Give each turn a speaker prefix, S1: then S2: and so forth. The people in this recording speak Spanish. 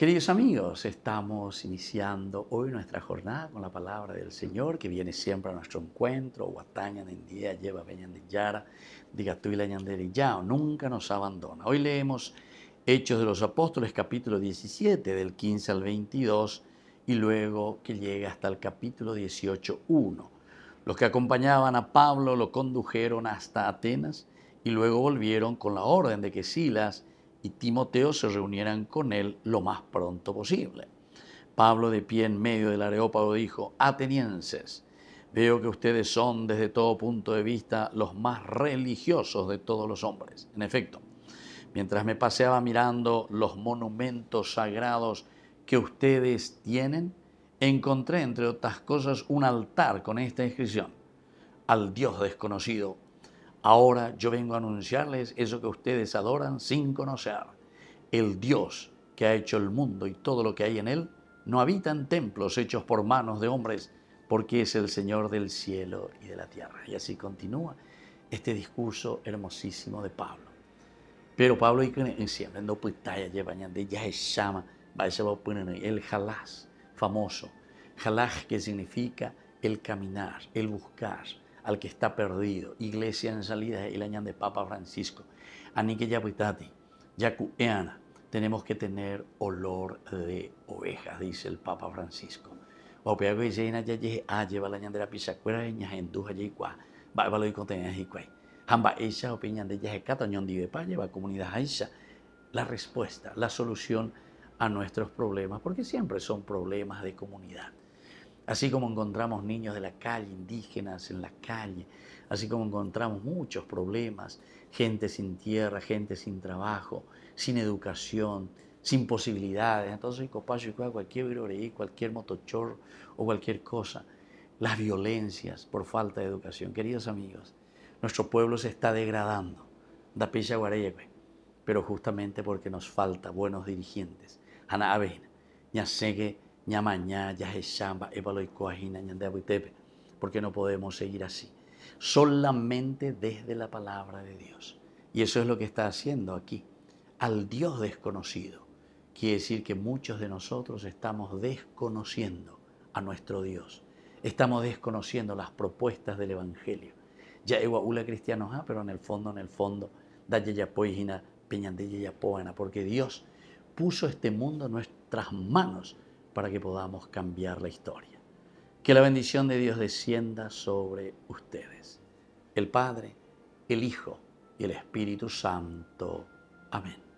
S1: Queridos amigos, estamos iniciando hoy nuestra jornada con la palabra del Señor que viene siempre a nuestro encuentro. Guataña en día lleva de yara, diga tú y la yao, nunca nos abandona. Hoy leemos Hechos de los Apóstoles, capítulo 17, del 15 al 22, y luego que llega hasta el capítulo 18, 1. Los que acompañaban a Pablo lo condujeron hasta Atenas y luego volvieron con la orden de que Silas y Timoteo se reunieran con él lo más pronto posible. Pablo, de pie en medio del areópago, dijo, Atenienses, veo que ustedes son desde todo punto de vista los más religiosos de todos los hombres. En efecto, mientras me paseaba mirando los monumentos sagrados que ustedes tienen, encontré, entre otras cosas, un altar con esta inscripción, al Dios desconocido Ahora yo vengo a anunciarles eso que ustedes adoran sin conocer. El Dios que ha hecho el mundo y todo lo que hay en él, no habita en templos hechos por manos de hombres, porque es el Señor del cielo y de la tierra. Y así continúa este discurso hermosísimo de Pablo. Pero Pablo dice, pitaya, ya es llama, el jalás, famoso. Jalaj que significa el caminar, el buscar al que está perdido. Iglesia en salida, el año de Papa Francisco. Anique Yapitati, Yacueana, tenemos que tener olor de ovejas, dice el Papa Francisco. O peago dice, ya llegué, ah, lleva la ñandera pisacuera, ña enduja allí igual, va, va lo y contenedores igual. Hamba esa opinión de Yajecato, ñón de pa, lleva comunidad aisa. La respuesta, la solución a nuestros problemas, porque siempre son problemas de comunidad. Así como encontramos niños de la calle, indígenas en la calle, así como encontramos muchos problemas, gente sin tierra, gente sin trabajo, sin educación, sin posibilidades. Entonces, copacho y cualquier viroreí, cualquier motochorro o cualquier cosa. Las violencias por falta de educación. Queridos amigos, nuestro pueblo se está degradando. Da pero justamente porque nos falta buenos dirigentes. Ana Avena, que porque no podemos seguir así. Solamente desde la palabra de Dios. Y eso es lo que está haciendo aquí, al Dios desconocido. Quiere decir que muchos de nosotros estamos desconociendo a nuestro Dios. Estamos desconociendo las propuestas del Evangelio. Ya ula cristianos, ha, ah, pero en el fondo, en el fondo, porque Dios puso este mundo en nuestras manos para que podamos cambiar la historia. Que la bendición de Dios descienda sobre ustedes. El Padre, el Hijo y el Espíritu Santo. Amén.